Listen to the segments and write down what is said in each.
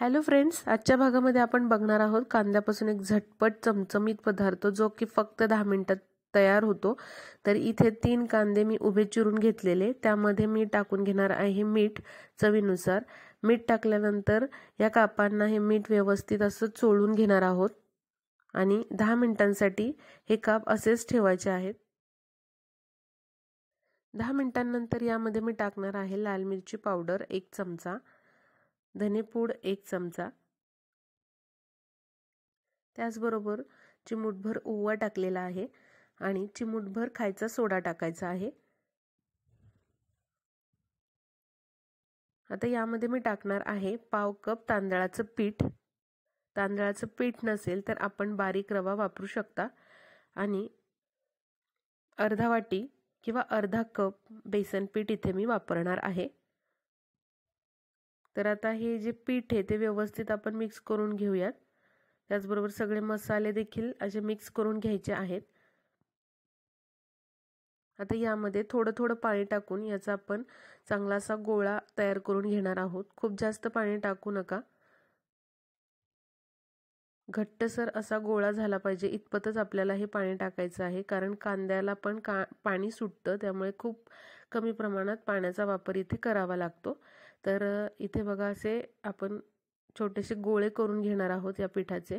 hello friends आजच्या भागामध्ये आपण बघणार आहोत कांद्यापासून एक झटपट चमचमीत पदार्थ जो की फक्त दहा मिनिटात तयार होतो तर इथे तीन कांदे मी उभे चिरून घेतलेले त्यामध्ये मी टाकून घेणार आहे मीठ चवीनुसार मीठ टाकल्यानंतर या कापांना हे मीठ व्यवस्थित असं चोळून घेणार आहोत आणि दहा मिनिटांसाठी हे काप असेच ठेवायचे आहेत दहा मिनिटांनंतर यामध्ये मी टाकणार आहे लाल मिरची पावडर एक चमचा धनेपूड एक चमचा त्याचबरोबर चिमूटभर ओवा टाकलेला आहे आणि चिमूटभर खायचा सोडा टाकायचा आहे आता यामध्ये मी टाकणार आहे पाव कप तांदळाचं पीठ तांदळाचं पीठ नसेल तर आपण बारीक रवा वापरू शकता आणि अर्धा वाटी किंवा अर्धा कप बेसन पीठ इथे मी वापरणार आहे तर आता हे जे पीठ आहे ते व्यवस्थित आपण मिक्स करून घेऊयात त्याचबरोबर सगळे मसाले देखील असे मिक्स करून घ्यायचे आहेत आता यामध्ये थोडं थोडं पाणी टाकून याचा आपण चांगला असा गोळा तयार करून घेणार आहोत खूप जास्त पाणी टाकू नका घट्टसर असा गोळा झाला पाहिजे इतपतच आपल्याला हे पाणी टाकायचं आहे कारण कांद्याला पण का पाणी सुटतं त्यामुळे खूप कमी प्रमाणात पाण्याचा वापर इथे करावा लागतो तर इथे बघा असे आपण छोटेसे गोळे करून घेणार आहोत या पिठाचे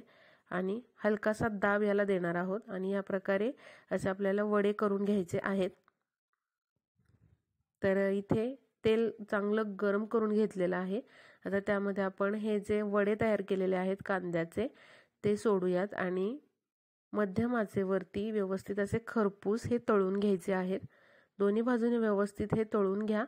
आणि हलकासा दाब याला देणार आहोत आणि या प्रकारे असे आपल्याला वडे करून घ्यायचे आहेत तर इथे तेल चांगलं गरम करून घेतलेलं आहे आता त्यामध्ये आपण हे जे वडे तयार केलेले आहेत कांद्याचे ते सोडूयात आणि मध्यमाचेवरती व्यवस्थित असे खरपूस हे तळून घ्यायचे आहेत दोन्ही बाजूने व्यवस्थित हे तळून घ्या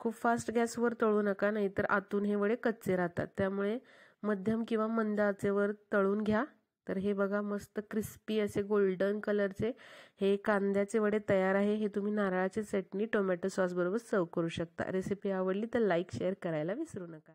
खूप फास्ट गॅसवर तळू नका तर आतून हे वडे कच्चे राहतात त्यामुळे मध्यम किंवा मंदाचे वर तळून घ्या तर हे बघा मस्त क्रिस्पी असे गोल्डन कलरचे हे कांद्याचे वडे तयार आहे हे तुम्ही नारळाचे चटणी टोमॅटो सॉसबरोबर सर्व करू शकता रेसिपी आवडली तर लाईक शेअर करायला विसरू नका